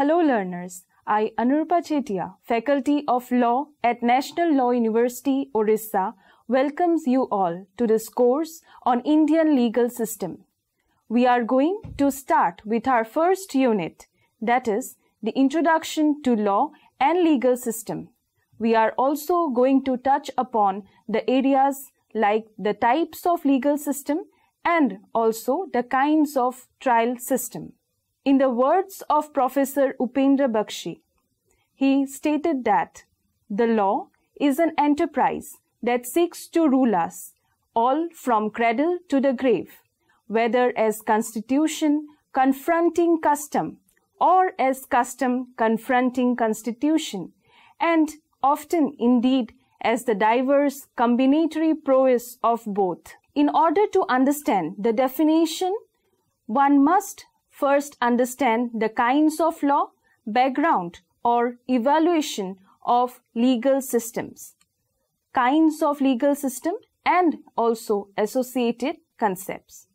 Hello learners, I Anurupa Chetia, Faculty of Law at National Law University, Orissa, welcomes you all to this course on Indian legal system. We are going to start with our first unit, that is, the introduction to law and legal system. We are also going to touch upon the areas like the types of legal system and also the kinds of trial system. In the words of Professor Upendra Bakshi, he stated that the law is an enterprise that seeks to rule us, all from cradle to the grave, whether as constitution confronting custom or as custom confronting constitution, and often indeed as the diverse combinatory prowess of both. In order to understand the definition, one must First, understand the kinds of law, background or evaluation of legal systems, kinds of legal system and also associated concepts.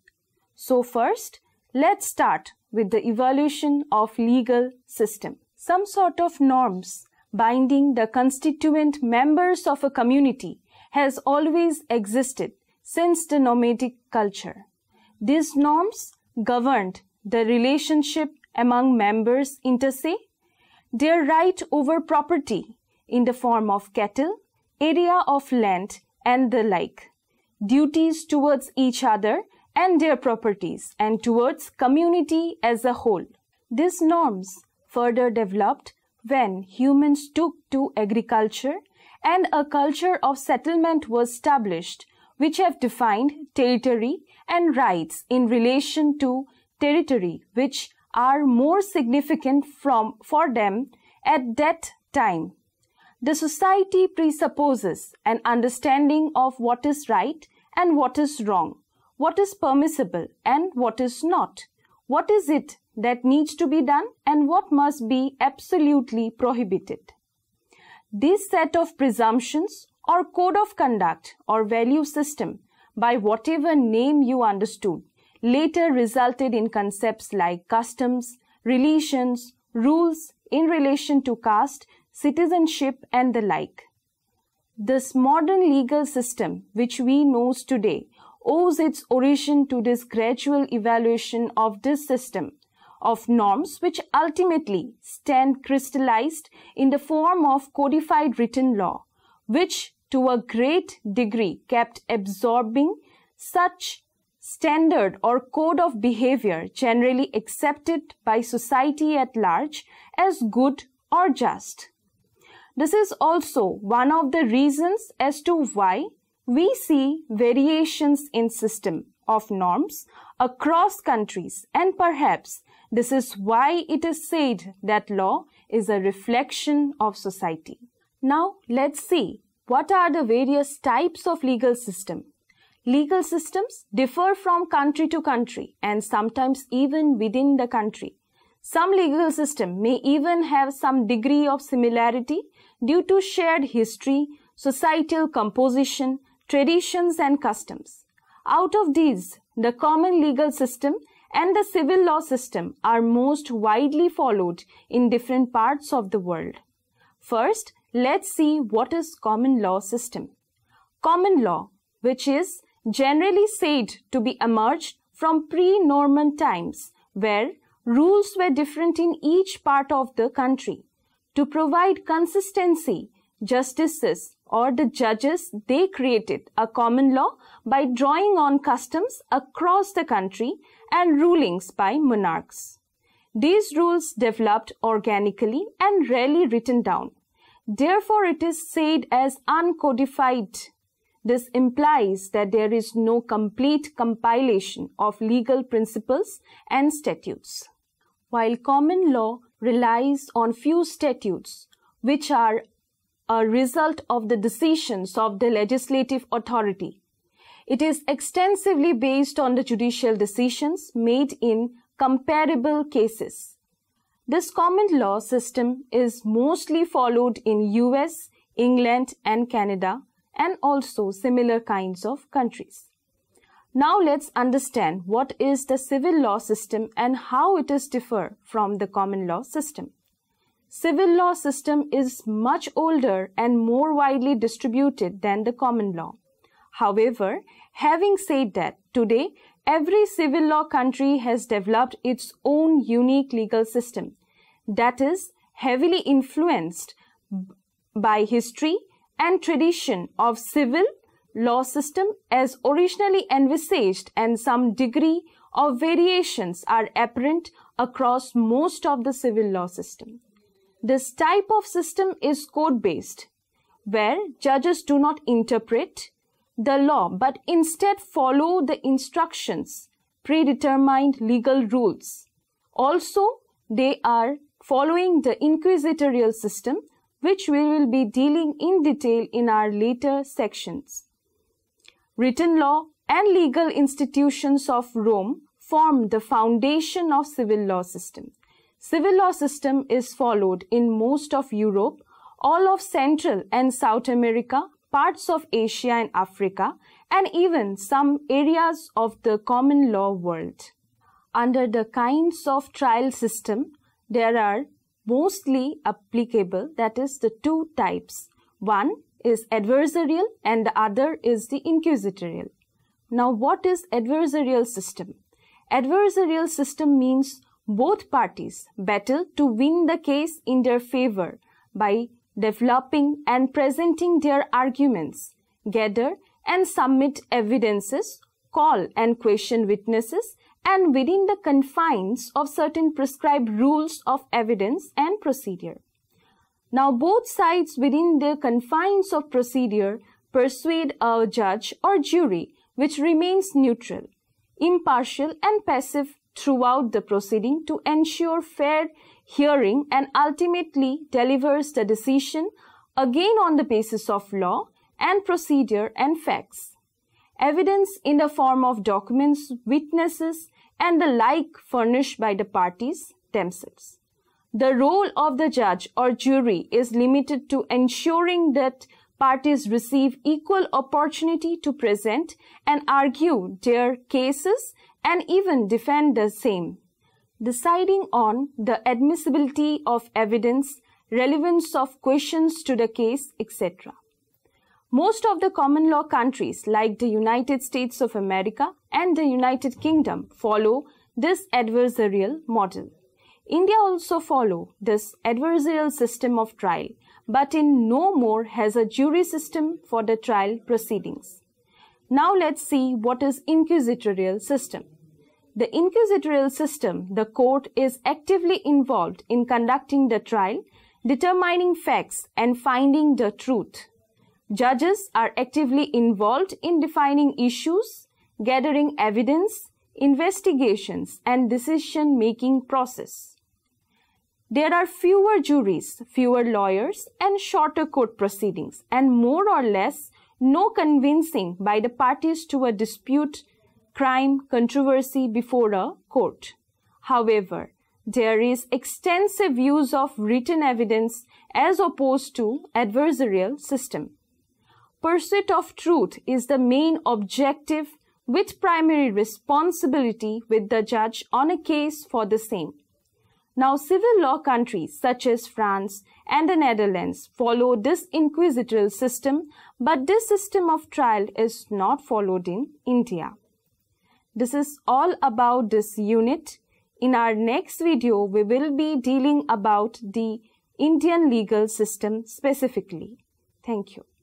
So first, let's start with the evolution of legal system. Some sort of norms binding the constituent members of a community has always existed since the nomadic culture. These norms governed the relationship among members inter se, their right over property in the form of cattle, area of land, and the like, duties towards each other and their properties, and towards community as a whole. These norms further developed when humans took to agriculture and a culture of settlement was established, which have defined territory and rights in relation to territory which are more significant from, for them at that time. The society presupposes an understanding of what is right and what is wrong, what is permissible and what is not, what is it that needs to be done and what must be absolutely prohibited. This set of presumptions or code of conduct or value system, by whatever name you understood, later resulted in concepts like customs, relations, rules in relation to caste, citizenship, and the like. This modern legal system, which we know today, owes its origin to this gradual evaluation of this system of norms which ultimately stand crystallized in the form of codified written law, which to a great degree kept absorbing such standard or code of behavior generally accepted by society at large as good or just. This is also one of the reasons as to why we see variations in system of norms across countries and perhaps this is why it is said that law is a reflection of society. Now let's see what are the various types of legal system Legal systems differ from country to country and sometimes even within the country. Some legal system may even have some degree of similarity due to shared history, societal composition, traditions and customs. Out of these, the common legal system and the civil law system are most widely followed in different parts of the world. First, let's see what is common law system. Common law, which is generally said to be emerged from pre-Norman times where rules were different in each part of the country. To provide consistency, justices or the judges, they created a common law by drawing on customs across the country and rulings by monarchs. These rules developed organically and rarely written down. Therefore, it is said as uncodified this implies that there is no complete compilation of legal principles and statutes. While common law relies on few statutes, which are a result of the decisions of the legislative authority, it is extensively based on the judicial decisions made in comparable cases. This common law system is mostly followed in US, England, and Canada and also similar kinds of countries. Now let's understand what is the civil law system and how it is differ from the common law system. Civil law system is much older and more widely distributed than the common law. However, having said that, today every civil law country has developed its own unique legal system that is heavily influenced by history, and tradition of civil law system as originally envisaged and some degree of variations are apparent across most of the civil law system. This type of system is code-based, where judges do not interpret the law but instead follow the instructions, predetermined legal rules. Also, they are following the inquisitorial system which we will be dealing in detail in our later sections. Written law and legal institutions of Rome form the foundation of civil law system. Civil law system is followed in most of Europe, all of Central and South America, parts of Asia and Africa, and even some areas of the common law world. Under the kinds of trial system, there are mostly applicable, that is the two types. One is adversarial and the other is the inquisitorial. Now what is adversarial system? Adversarial system means both parties battle to win the case in their favor by developing and presenting their arguments, gather and submit evidences, call and question witnesses and within the confines of certain prescribed rules of evidence and procedure. Now, both sides within the confines of procedure persuade a judge or jury which remains neutral, impartial, and passive throughout the proceeding to ensure fair hearing and ultimately delivers the decision again on the basis of law and procedure and facts. Evidence in the form of documents, witnesses, and the like furnished by the parties themselves. The role of the judge or jury is limited to ensuring that parties receive equal opportunity to present and argue their cases and even defend the same. Deciding on the admissibility of evidence, relevance of questions to the case, etc. Most of the common law countries like the United States of America and the United Kingdom follow this adversarial model. India also follow this adversarial system of trial, but in no more has a jury system for the trial proceedings. Now let's see what is inquisitorial system. The inquisitorial system, the court is actively involved in conducting the trial, determining facts and finding the truth. Judges are actively involved in defining issues, gathering evidence, investigations and decision-making process. There are fewer juries, fewer lawyers and shorter court proceedings and more or less no convincing by the parties to a dispute, crime, controversy before a court. However, there is extensive use of written evidence as opposed to adversarial system pursuit of truth is the main objective with primary responsibility with the judge on a case for the same. Now, civil law countries such as France and the Netherlands follow this inquisitorial system, but this system of trial is not followed in India. This is all about this unit. In our next video, we will be dealing about the Indian legal system specifically. Thank you.